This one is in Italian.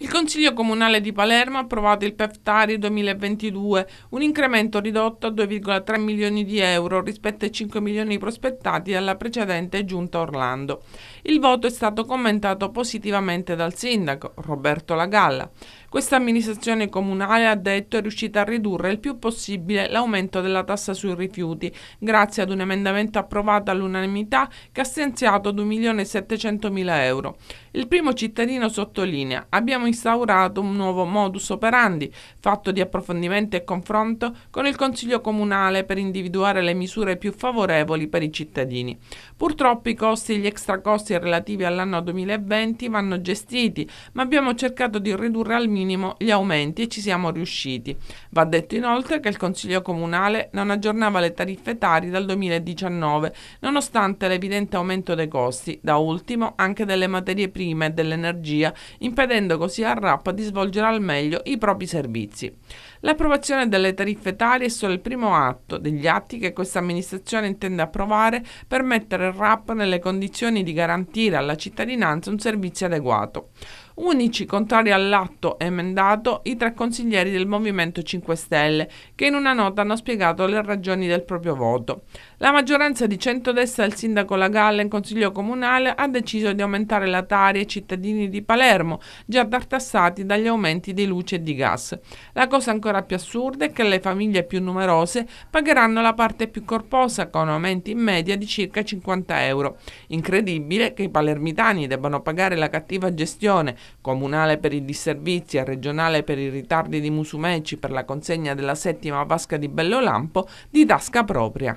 Il Consiglio Comunale di Palermo ha approvato il PEFTARI 2022, un incremento ridotto a 2,3 milioni di euro rispetto ai 5 milioni prospettati dalla precedente giunta Orlando. Il voto è stato commentato positivamente dal sindaco Roberto Lagalla. Questa amministrazione comunale ha detto è riuscita a ridurre il più possibile l'aumento della tassa sui rifiuti, grazie ad un emendamento approvato all'unanimità che ha stanziato 2.700.000 euro. Il primo cittadino sottolinea abbiamo instaurato un nuovo modus operandi fatto di approfondimento e confronto con il Consiglio Comunale per individuare le misure più favorevoli per i cittadini. Purtroppo i costi e gli extracosti relativi all'anno 2020 vanno gestiti, ma abbiamo cercato di ridurre al minimo gli aumenti e ci siamo riusciti. Va detto inoltre che il Consiglio Comunale non aggiornava le tariffe tari dal 2019, nonostante l'evidente aumento dei costi, da ultimo anche delle materie prime prime e dell'energia, impedendo così al RAP di svolgere al meglio i propri servizi. L'approvazione delle tariffe tali è solo il primo atto degli atti che questa amministrazione intende approvare per mettere il RAP nelle condizioni di garantire alla cittadinanza un servizio adeguato unici contrari all'atto emendato i tre consiglieri del Movimento 5 Stelle, che in una nota hanno spiegato le ragioni del proprio voto. La maggioranza di centrodestra del sindaco La Galla in consiglio comunale ha deciso di aumentare la tari ai cittadini di Palermo, già tartassati dagli aumenti di luce e di gas. La cosa ancora più assurda è che le famiglie più numerose pagheranno la parte più corposa con aumenti in media di circa 50 euro. Incredibile che i palermitani debbano pagare la cattiva gestione comunale per i disservizi e regionale per i ritardi di Musumeci per la consegna della settima vasca di Bellolampo, di tasca propria.